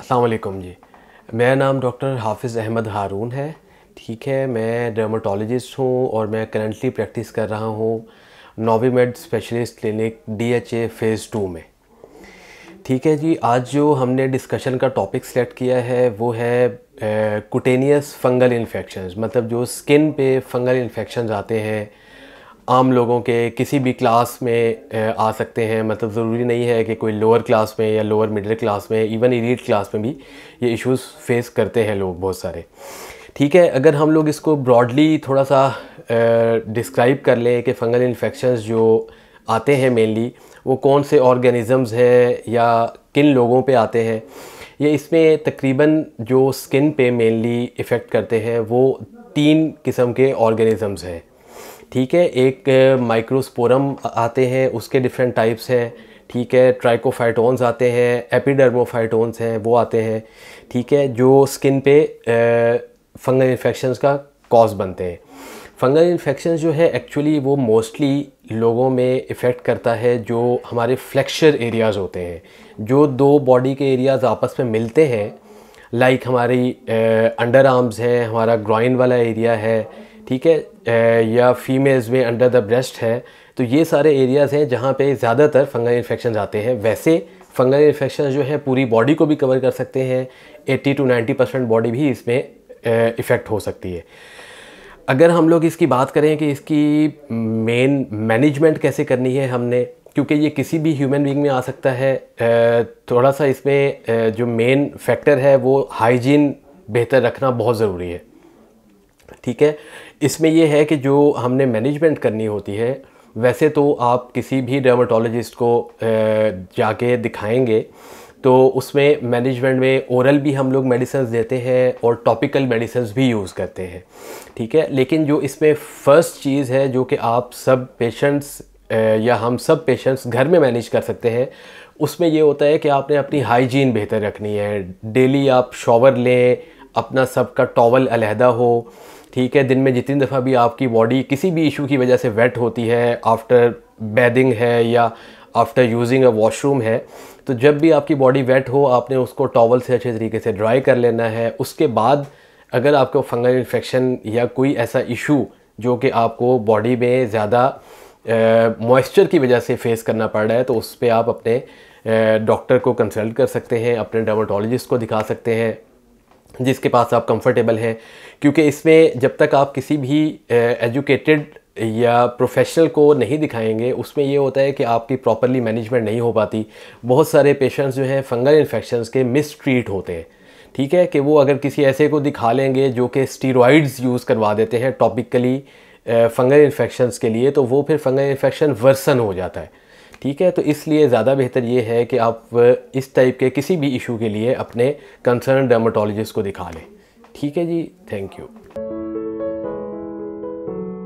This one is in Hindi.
असलकम जी मेरा नाम डॉक्टर हाफिज़ अहमद हारून है ठीक है मैं डर्माटोलॉजिस्ट हूँ और मैं करंटली प्रैक्टिस कर रहा हूँ Novimed specialist clinic DHA phase two में ठीक है जी आज जो हमने डिस्कशन का टॉपिक सेलेक्ट किया है वो है कुटेनियस फंगल इन्फेक्शन मतलब जो स्किन पे फंगल इन्फेक्शन आते हैं आम लोगों के किसी भी क्लास में आ सकते हैं मतलब ज़रूरी नहीं है कि कोई लोअर क्लास में या लोअर मिडिल क्लास में इवन इलीट क्लास में भी ये इश्यूज़ फेस करते हैं लोग बहुत सारे ठीक है अगर हम लोग इसको ब्रॉडली थोड़ा सा डिस्क्राइब कर लें कि फंगल इन्फेक्शन जो आते हैं मेनली वो कौन से ऑर्गेनिज़म्स हैं या किन लोगों पे आते हैं ये इसमें तकरीबन जो स्किन पे मेनली इफ़ेक्ट करते हैं वो तीन किस्म के ऑर्गेनिज़म्स हैं ठीक है एक माइक्रोस्पोरम आते हैं उसके डिफरेंट टाइप्स हैं ठीक है ट्राइकोफाइटोन्स आते हैं एपिडर्मोफाइटोन्स हैं वो आते हैं ठीक है जो स्किन पे फंगल इन्फेक्शन का कॉज बनते हैं फंगल इन्फेक्शन जो है एक्चुअली वो मोस्टली लोगों में इफ़ेक्ट करता है जो हमारे फ्लैक्चर एरियाज़ होते हैं जो दो बॉडी के एरियाज़ आपस में मिलते हैं लाइक हमारी अंडर आर्म्स हैं हमारा ग्रॉइन वाला एरिया है ठीक है या फीमेल्स में अंडर द ब्रेस्ट है तो ये सारे एरियाज़ हैं जहाँ पे ज़्यादातर फंगल इन्फेक्शन आते हैं वैसे फंगल इन्फेक्शन जो है पूरी बॉडी को भी कवर कर सकते हैं 80 टू 90 परसेंट बॉडी भी इसमें इफ़ेक्ट हो सकती है अगर हम लोग इसकी बात करें कि इसकी मेन मैनेजमेंट कैसे करनी है हमने क्योंकि ये किसी भी ह्यूमन बींग में आ सकता है थोड़ा सा इसमें जो मेन फैक्टर है वो हाइजीन बेहतर रखना बहुत ज़रूरी है ठीक है इसमें यह है कि जो हमने मैनेजमेंट करनी होती है वैसे तो आप किसी भी डर्माटोलॉजिस्ट को जाके दिखाएंगे तो उसमें मैनेजमेंट में ओरल भी हम लोग मेडिसन्स देते हैं और टॉपिकल मेडिसन्स भी यूज़ करते हैं ठीक है लेकिन जो इसमें फ़र्स्ट चीज़ है जो कि आप सब पेशेंट्स या हम सब पेशेंट्स घर में मैनेज कर सकते हैं उसमें ये होता है कि आपने अपनी हाइजीन बेहतर रखनी है डेली आप शॉवर लें अपना सबका टॉवल अलहदा हो ठीक है दिन में जितनी दफ़ा भी आपकी बॉडी किसी भी इशू की वजह से वेट होती है आफ्टर बैदिंग है या आफ्टर यूजिंग अ वॉशरूम है तो जब भी आपकी बॉडी वेट हो आपने उसको टॉवल से अच्छे तरीके से ड्राई कर लेना है उसके बाद अगर आपको फंगल इन्फेक्शन या कोई ऐसा इशू जो कि आपको बॉडी में ज़्यादा मॉइस्चर की वजह से फेस करना पड़ रहा है तो उस पर आप अपने डॉक्टर को कंसल्ट कर सकते हैं अपने डर्माटोलॉजिस्ट को दिखा सकते हैं जिसके पास आप कंफर्टेबल हैं क्योंकि इसमें जब तक आप किसी भी एजुकेटेड या प्रोफेशनल को नहीं दिखाएंगे उसमें ये होता है कि आपकी प्रॉपरली मैनेजमेंट नहीं हो पाती बहुत सारे पेशेंट्स जो हैं फंगल इन्फेक्शन के मिसट्रीट होते हैं ठीक है कि वो अगर किसी ऐसे को दिखा लेंगे जो कि स्टीरोइड्स यूज़ करवा देते हैं टॉपिकली फंगल इन्फेक्शन के लिए तो वो फिर फंगल इन्फेक्शन वर्सन हो जाता है ठीक है तो इसलिए ज़्यादा बेहतर ये है कि आप इस टाइप के किसी भी इशू के लिए अपने कंसर्न डर्माटोलॉजिस्ट को दिखा लें ठीक है जी थैंक यू